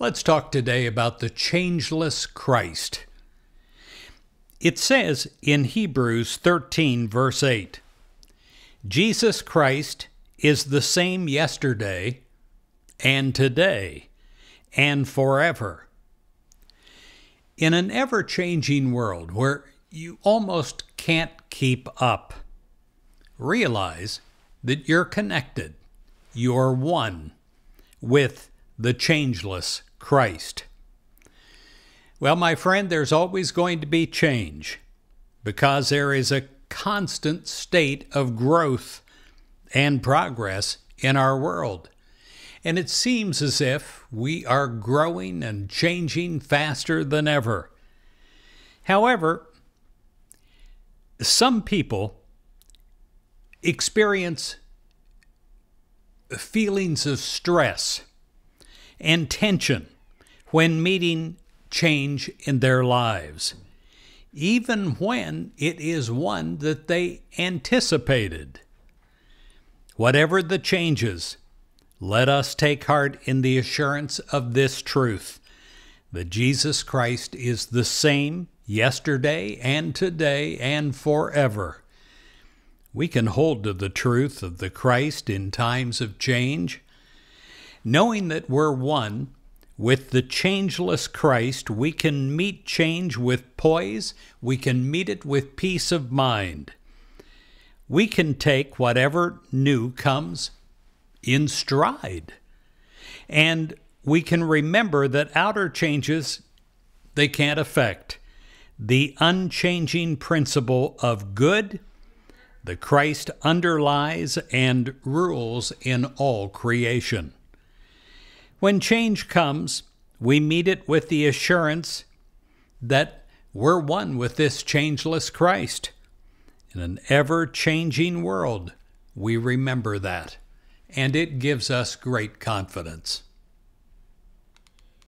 Let's talk today about the changeless Christ. It says in Hebrews 13, verse 8 Jesus Christ is the same yesterday and today and forever. In an ever changing world where you almost can't keep up, realize that you're connected, you're one with the changeless Christ. Well, my friend, there's always going to be change because there is a constant state of growth and progress in our world. And it seems as if we are growing and changing faster than ever. However, some people experience feelings of stress and tension when meeting change in their lives, even when it is one that they anticipated. Whatever the changes, let us take heart in the assurance of this truth that Jesus Christ is the same yesterday and today and forever. We can hold to the truth of the Christ in times of change Knowing that we're one with the changeless Christ, we can meet change with poise, we can meet it with peace of mind. We can take whatever new comes in stride. And we can remember that outer changes they can't affect the unchanging principle of good the Christ underlies and rules in all creation. When change comes, we meet it with the assurance that we're one with this changeless Christ. In an ever changing world, we remember that, and it gives us great confidence.